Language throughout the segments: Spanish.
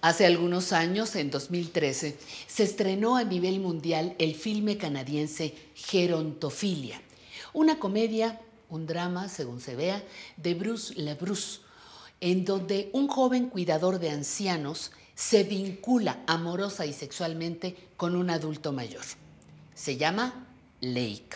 Hace algunos años, en 2013, se estrenó a nivel mundial el filme canadiense Gerontofilia, una comedia, un drama, según se vea, de Bruce LeBruce, en donde un joven cuidador de ancianos se vincula amorosa y sexualmente con un adulto mayor. Se llama Lake.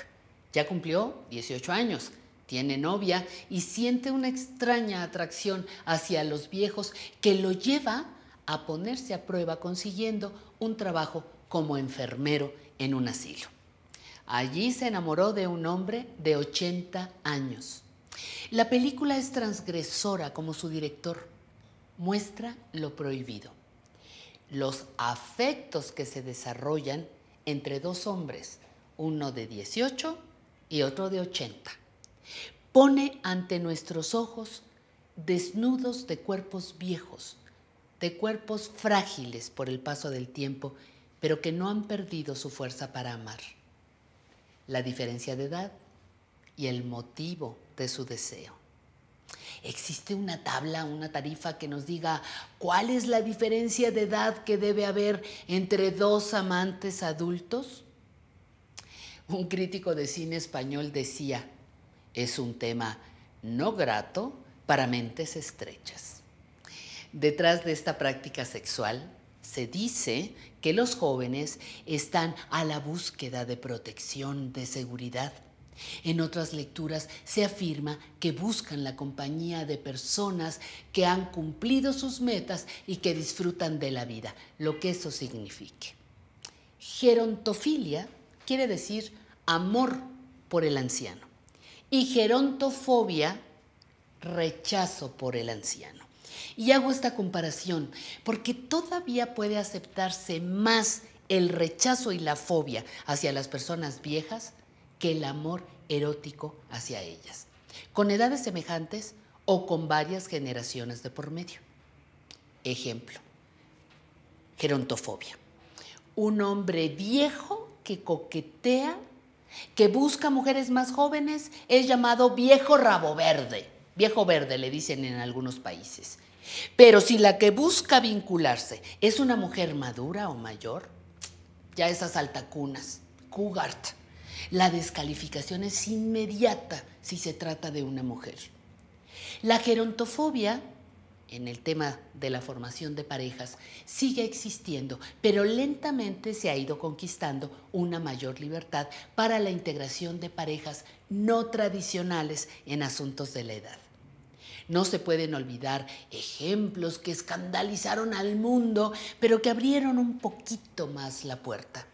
Ya cumplió 18 años, tiene novia y siente una extraña atracción hacia los viejos que lo lleva a a ponerse a prueba consiguiendo un trabajo como enfermero en un asilo. Allí se enamoró de un hombre de 80 años. La película es transgresora como su director. Muestra lo prohibido. Los afectos que se desarrollan entre dos hombres, uno de 18 y otro de 80. Pone ante nuestros ojos desnudos de cuerpos viejos, de cuerpos frágiles por el paso del tiempo, pero que no han perdido su fuerza para amar. La diferencia de edad y el motivo de su deseo. ¿Existe una tabla, una tarifa que nos diga cuál es la diferencia de edad que debe haber entre dos amantes adultos? Un crítico de cine español decía, es un tema no grato para mentes estrechas. Detrás de esta práctica sexual se dice que los jóvenes están a la búsqueda de protección, de seguridad. En otras lecturas se afirma que buscan la compañía de personas que han cumplido sus metas y que disfrutan de la vida, lo que eso signifique. Gerontofilia quiere decir amor por el anciano y gerontofobia, rechazo por el anciano. Y hago esta comparación porque todavía puede aceptarse más el rechazo y la fobia hacia las personas viejas que el amor erótico hacia ellas, con edades semejantes o con varias generaciones de por medio. Ejemplo, gerontofobia. Un hombre viejo que coquetea, que busca mujeres más jóvenes, es llamado viejo rabo verde. Viejo verde le dicen en algunos países. Pero si la que busca vincularse es una mujer madura o mayor, ya esas altacunas, cougart, la descalificación es inmediata si se trata de una mujer. La gerontofobia, en el tema de la formación de parejas, sigue existiendo, pero lentamente se ha ido conquistando una mayor libertad para la integración de parejas no tradicionales en asuntos de la edad. No se pueden olvidar ejemplos que escandalizaron al mundo, pero que abrieron un poquito más la puerta.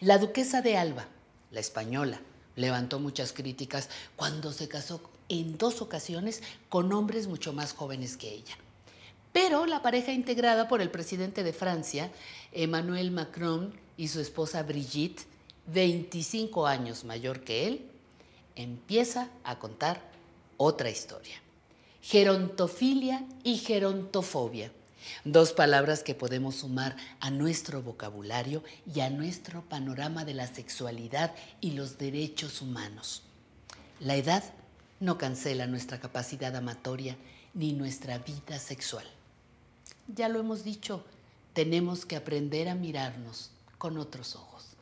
La duquesa de Alba, la española, levantó muchas críticas cuando se casó en dos ocasiones con hombres mucho más jóvenes que ella. Pero la pareja integrada por el presidente de Francia, Emmanuel Macron, y su esposa Brigitte, 25 años mayor que él, empieza a contar otra historia gerontofilia y gerontofobia, dos palabras que podemos sumar a nuestro vocabulario y a nuestro panorama de la sexualidad y los derechos humanos. La edad no cancela nuestra capacidad amatoria ni nuestra vida sexual. Ya lo hemos dicho, tenemos que aprender a mirarnos con otros ojos.